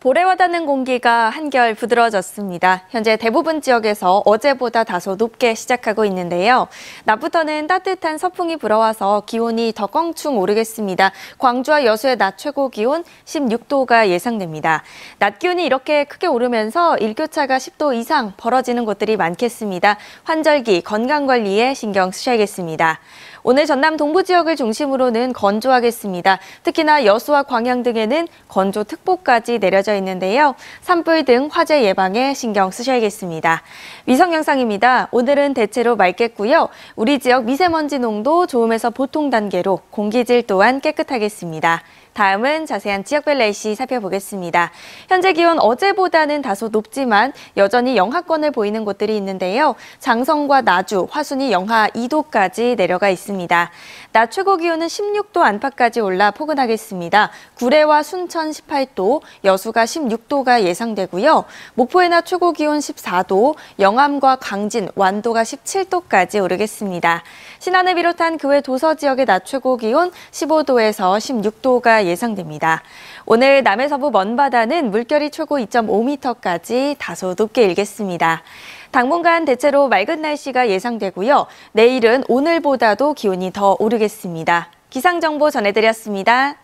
보레 와닿는 공기가 한결 부드러워졌습니다. 현재 대부분 지역에서 어제보다 다소 높게 시작하고 있는데요. 낮부터는 따뜻한 서풍이 불어와서 기온이 더 껑충 오르겠습니다. 광주와 여수의 낮 최고 기온 16도가 예상됩니다. 낮 기온이 이렇게 크게 오르면서 일교차가 10도 이상 벌어지는 곳들이 많겠습니다. 환절기 건강관리에 신경 쓰셔야겠습니다. 오늘 전남 동부 지역을 중심으로는 건조하겠습니다. 특히나 여수와 광양 등에는 건조특보까지 내려 알려져 있는데요. 산불 등 화재 예방에 신경 쓰셔야겠습니다. 위성 영상입니다. 오늘은 대체로 맑겠고요. 우리 지역 미세먼지 농도 좋음에서 보통 단계로 공기질 또한 깨끗하겠습니다. 다음은 자세한 지역별 날씨 살펴보겠습니다. 현재 기온 어제보다는 다소 높지만 여전히 영하권을 보이는 곳들이 있는데요. 장성과 나주, 화순이 영하 2도까지 내려가 있습니다. 낮 최고 기온은 16도 안팎까지 올라 포근하겠습니다. 구례와 순천 18도, 여수가 기온가 16도가 예상되고요. 목포에나 최고 기온 14도, 영암과 강진, 완도가 17도까지 오르겠습니다. 신안을 비롯한 그외 도서 지역의 낮 최고 기온 15도에서 16도가 예상됩니다. 오늘 남해서부 먼바다는 물결이 최고 2.5m까지 다소 높게 일겠습니다. 당분간 대체로 맑은 날씨가 예상되고요. 내일은 오늘보다도 기온이 더 오르겠습니다. 기상정보 전해드렸습니다.